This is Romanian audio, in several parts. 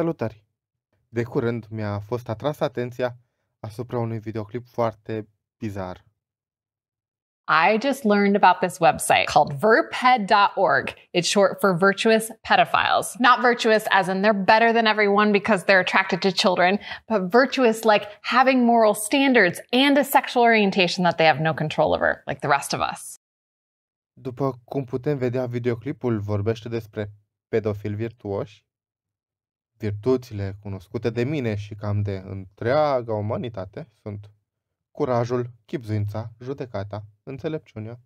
Salutări! De curând mi-a fost atras atenția asupra unui videoclip foarte bizar. I just learned about this website called verped.org. It's short for virtuous pedophiles. Not virtuous as in they're better than everyone because they're attracted to children, but virtuous like having moral standards and a sexual orientation that they have no control over, like the rest of us. După cum putem vedea, videoclipul vorbește despre pedofili virtuoși, Virtuțile cunoscute de mine și cam de întreaga umanitate sunt curajul, chipzuința, judecata, înțelepciunea,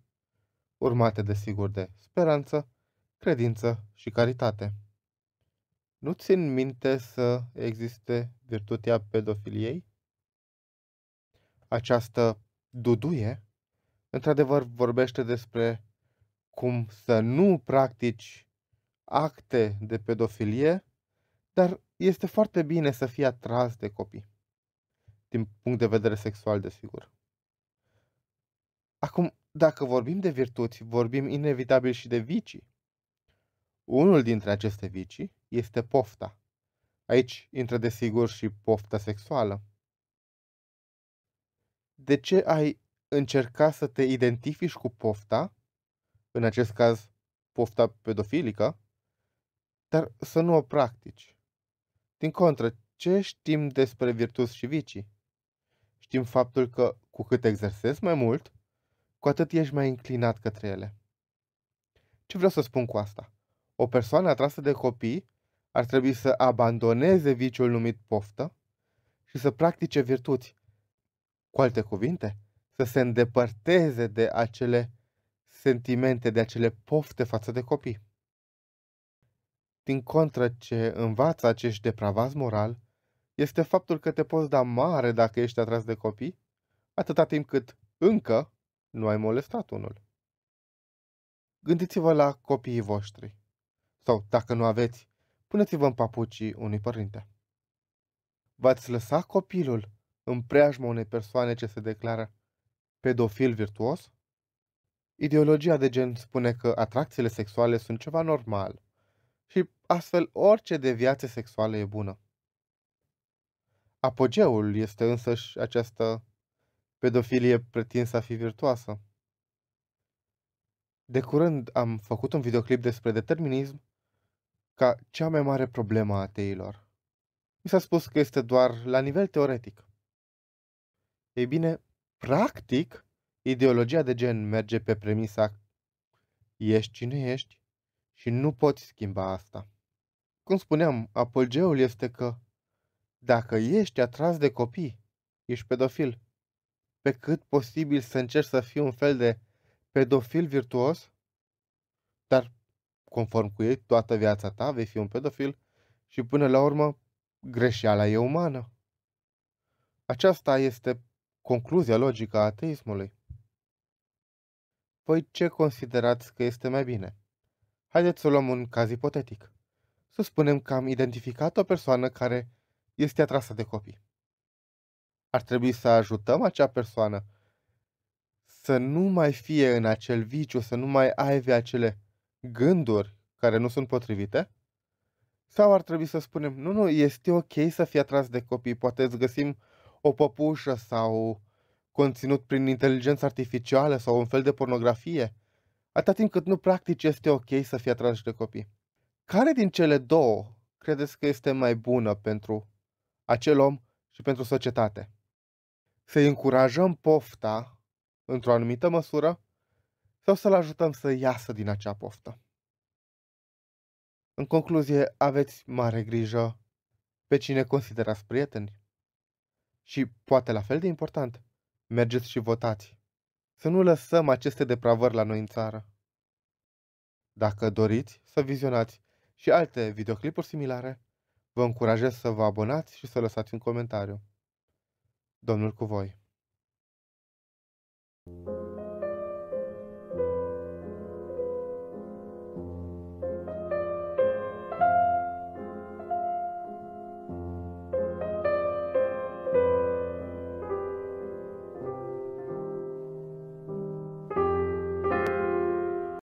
urmate desigur de speranță, credință și caritate. Nu țin minte să existe virtutea pedofiliei? Această duduie, într-adevăr, vorbește despre cum să nu practici acte de pedofilie dar este foarte bine să fii atras de copii, din punct de vedere sexual, desigur. Acum, dacă vorbim de virtuți, vorbim inevitabil și de vicii. Unul dintre aceste vicii este pofta. Aici intră desigur și pofta sexuală. De ce ai încerca să te identifici cu pofta, în acest caz pofta pedofilică, dar să nu o practici? Din contră, ce știm despre virtuți și vicii? Știm faptul că cu cât exersezi mai mult, cu atât ești mai înclinat către ele. Ce vreau să spun cu asta? O persoană atrasă de copii ar trebui să abandoneze viciul numit poftă și să practice virtuți. Cu alte cuvinte, să se îndepărteze de acele sentimente, de acele pofte față de copii. Din contră, ce învață acești depravați moral este faptul că te poți da mare dacă ești atras de copii, atâta timp cât încă nu ai molestat unul. Gândiți-vă la copiii voștri. Sau, dacă nu aveți, puneți-vă în papucii unui părinte. V-ați lăsa copilul în preajma unei persoane ce se declară pedofil virtuos? Ideologia de gen spune că atracțiile sexuale sunt ceva normal și astfel orice deviație sexuală e bună. Apogeul este însăși această pedofilie pretinsă a fi virtuoasă. De curând am făcut un videoclip despre determinism ca cea mai mare problemă a ateilor. Mi s-a spus că este doar la nivel teoretic. Ei bine, practic, ideologia de gen merge pe premisa ești cine ești, și nu poți schimba asta. Cum spuneam, apogeul este că dacă ești atras de copii, ești pedofil. Pe cât posibil să încerci să fii un fel de pedofil virtuos, dar conform cu ei, toată viața ta vei fi un pedofil și până la urmă greșeala e umană. Aceasta este concluzia logică a ateismului. Voi păi ce considerați că este mai bine? Haideți să luăm un caz ipotetic. Să spunem că am identificat o persoană care este atrasă de copii. Ar trebui să ajutăm acea persoană să nu mai fie în acel viciu, să nu mai aibă acele gânduri care nu sunt potrivite? Sau ar trebui să spunem, nu, nu, este ok să fie atras de copii, poate îți găsim o păpușă sau conținut prin inteligență artificială sau un fel de pornografie atâta timp cât nu practici, este ok să fii atras de copii. Care din cele două credeți că este mai bună pentru acel om și pentru societate? să încurajăm pofta într-o anumită măsură sau să-l ajutăm să iasă din acea poftă? În concluzie, aveți mare grijă pe cine considerați prieteni. Și, poate la fel de important, mergeți și votați să nu lăsăm aceste depravări la noi în țară. Dacă doriți să vizionați și alte videoclipuri similare, vă încurajez să vă abonați și să lăsați un comentariu. Domnul cu voi! Thank you.